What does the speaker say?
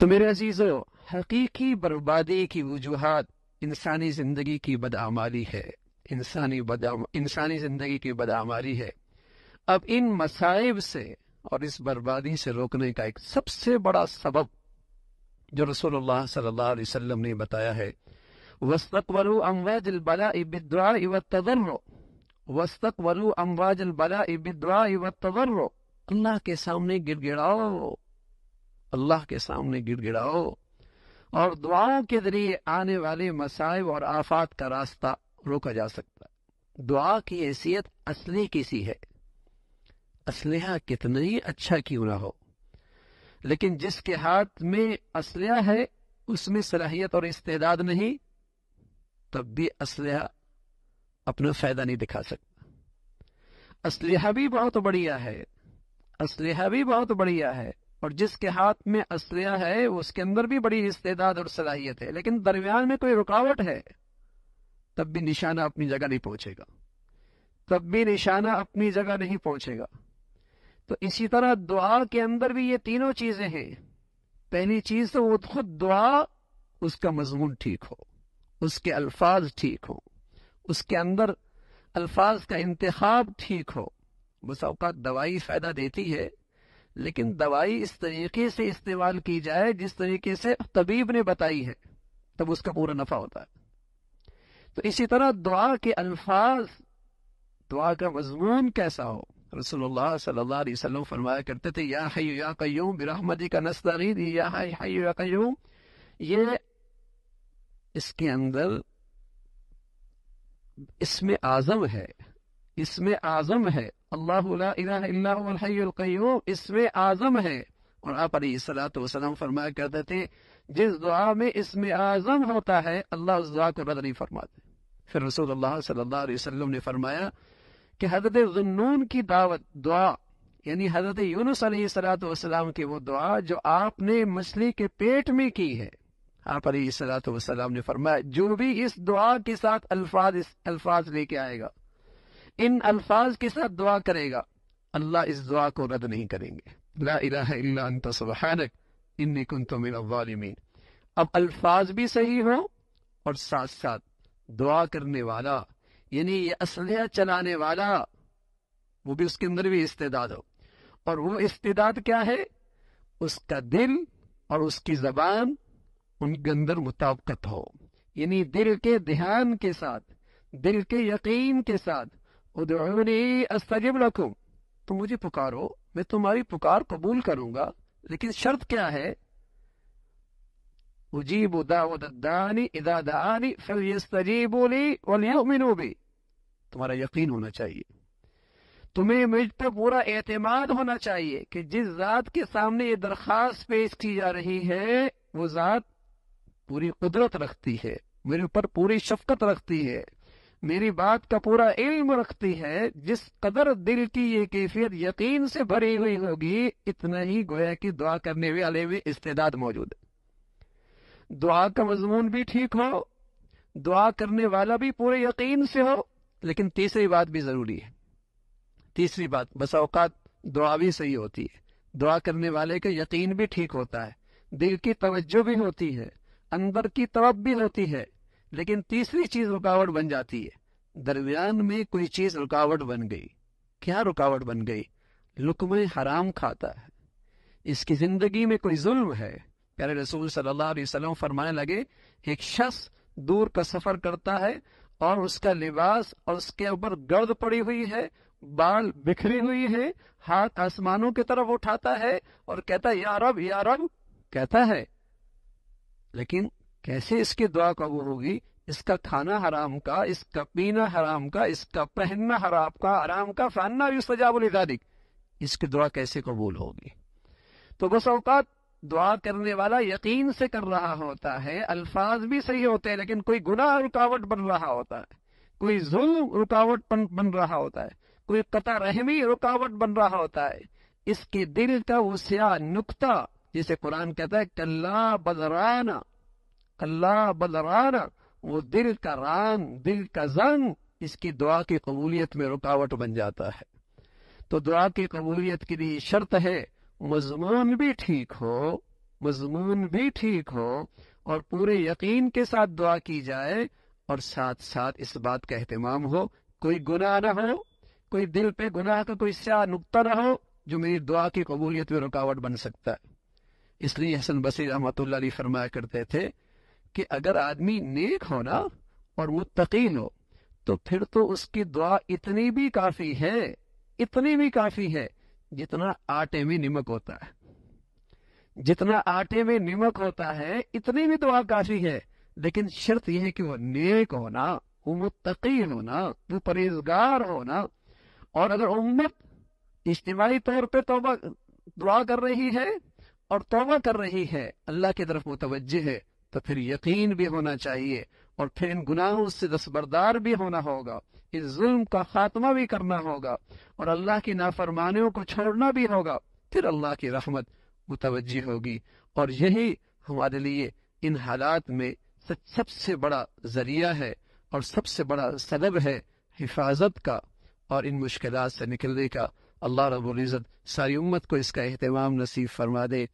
तो मेरे अजीजों हकीकी बर्बादी की वजूहत इंसानी जिंदगी की बदआमारी है इंसानी इंसानी जिंदगी की बदआमारी है अब इन मसाइब से और इस बर्बादी से रोकने का एक सबसे बड़ा सबब जो रसूलुल्लाह सल्लल्लाहु अलैहि वसल्लम ने बताया है वस्तकवरु अमवाज अलबला बिद्दुआ व तजर्रो वस्तकवरु अमवाज अलबला बिद्दुआ व तजर्रो अल्लाह के सामने गिड़गिड़ाओ अल्लाह के सामने गिड़गिड़ाओ और दुआओं के जरिए आने वाले मसायब और आफात का रास्ता रोका जा सकता है दुआ की हैसियत असले की सी है असलहा कितना ही अच्छा क्यों ना हो लेकिन जिसके हाथ में असलहा है उसमें सलाहियत और इस्तेदाद नहीं तब भी असलहा अपना फायदा नहीं दिखा सकता असलहा भी बहुत बढ़िया है असलहा भी बहुत बढ़िया है और जिसके हाथ में असलिया है उसके अंदर भी बड़ी इस्तेदाद और सलाहियत है लेकिन दरमियान में कोई रुकावट है तब भी निशाना अपनी जगह नहीं पहुंचेगा तब भी निशाना अपनी जगह नहीं पहुंचेगा तो इसी तरह दुआ के अंदर भी ये तीनों चीजें हैं पहली चीज तो वो खुद दुआ उसका मजमून ठीक हो उसके अल्फाज ठीक हो उसके अंदर अल्फाज का इंतखब ठीक हो बस अवकात दवाई फायदा देती है लेकिन दवाई इस तरीके से इस्तेमाल की जाए जिस तरीके से तबीब ने बताई है तब उसका पूरा नफा होता है तो इसी तरह दुआ के अल्फाज दुआ का मजमून कैसा हो रसोल्ला फरमाया करते थे या हयू या कयूम बिरहमदी का नस्तारीद या हई या कयूम ये इसके अंदर इसमें आजम है इसमें आजम है अल्लाह इसमें आजम है और आप सलाम फरमाया करते थे जिस दुआ में इसमें आजम होता है अल्लाह उस दुआ को रद्द नहीं फरमाते फिर रसूल अल्लाह वसल्लम ने फरमाया कि हजरत जुनून की दावत दुआ यानी हजरत यूनुस सलाम की वो दुआ जो आपने मछली के पेट में की है आप सलाम ने फरमाया जो भी इस दुआ के साथ अल्फाज अल्फाज लेके आएगा इन अल्फाज के साथ दुआ करेगा अल्लाह इस दुआ को रद्द नहीं करेंगे ला अब अल्फाज भी सही हो और साथ साथ दुआ करने वाला यानी ये असलह चलाने वाला वो भी उसके अंदर भी इस्तेदाद हो और वो इस्तेदाद क्या है उसका दिल और उसकी जबान उनके अंदर मुताबकत हो यानी दिल के ध्यान के साथ दिल के यकीन के साथ अस्तजिब तो मुझे पुकारो मैं तुम्हारी पुकार कबूल करूंगा लेकिन शर्त क्या है तुम्हारा यकीन होना चाहिए तुम्हें मुझ पर पूरा एतमाद होना चाहिए कि जिस जात के सामने ये दरख्वास्त पेश की जा रही है वो जात पूरी कुदरत रखती है मेरे ऊपर पूरी शफकत रखती है मेरी बात का पूरा इल्म रखती है जिस कदर दिल की ये कैफियत यकीन से भरी हुई होगी इतना ही गोया कि दुआ करने वाले में इस्तेदाद मौजूद है दुआ का मजमून भी ठीक हो दुआ करने वाला भी पूरे यकीन से हो लेकिन तीसरी बात भी जरूरी है तीसरी बात बस औकात दुआ भी सही होती है दुआ करने वाले का यकीन भी ठीक होता है दिल की तवज्जो भी होती है अंदर की तवब भी होती है लेकिन तीसरी चीज रुकावट बन जाती है दरमियान में कोई चीज रुकावट बन गई क्या रुकावट बन गई लुकमे हराम खाता है इसकी जिंदगी में कोई जुल्म है प्यारे रसूल सल्लल्लाहु अलैहि वसल्लम फरमाने लगे एक शख्स दूर का सफर करता है और उसका लिबास और उसके ऊपर गर्द पड़ी हुई है बाल बिखरी हुई है हाथ आसमानों की तरफ उठाता है और कहता है या रब रब कहता है लेकिन कैसे इसकी दुआ कबूल होगी इसका खाना हराम का इसका पीना हराम का इसका पहनना हराम का हराम का फानना भी सजा सजाबुलदारिक इसकी दुआ कैसे कबूल होगी तो बस अवकात दुआ करने वाला यकीन से कर रहा होता है अल्फाज भी सही होते हैं लेकिन कोई गुनाह रुकावट बन रहा होता है कोई जुल्म रुकावट बन, बन रहा होता है कोई कता रहमी रुकावट बन रहा होता है इसके दिल का वो स्या नुकता जिसे कुरान कहता है कल्ला बदराना अल्लाह बलरान वो दिल का रान दिल का जंग इसकी दुआ की कबूलियत में रुकावट बन जाता है तो दुआ की कबूलियत के लिए शर्त है मजमून भी ठीक हो मजमून भी ठीक हो और पूरे यकीन के साथ दुआ की जाए और साथ साथ इस बात का अहतमाम हो कोई गुनाह ना हो कोई दिल पे गुनाह का कोई स्या नुकता ना हो जो मेरी दुआ की कबूलियत में रुकावट बन सकता है इसलिए हसन बसी रहमत फरमाया करते थे कि अगर आदमी नेक हो ना और वो तकीन हो तो फिर तो उसकी दुआ इतनी भी काफी है इतनी भी काफी है जितना आटे में नमक होता है जितना आटे में नमक होता है इतनी भी दुआ काफी है लेकिन शर्त यह है कि वो नेक होना वो मुतकी होना वो परहेजगार होना और अगर उम्मत इज्तिमाही तौर पर तोबा दुआ कर रही है और तोबा कर रही है अल्लाह की तरफ मुतवजह है तो फिर यकीन भी होना चाहिए और फिर इन गुनाहों से दसबरदार भी होना होगा इस जुल्म का खात्मा भी करना होगा और अल्लाह की नाफरमानियों को छोड़ना भी होगा फिर अल्लाह की रहमत मुतवजी होगी और यही हमारे लिए इन हालात में सबसे बड़ा जरिया है और सबसे बड़ा सबब है हिफाजत का और इन मुश्किल से निकलने का अल्लाह रबुल्ज़त सारी उम्मत को इसका अहतमाम नसीब फरमा दे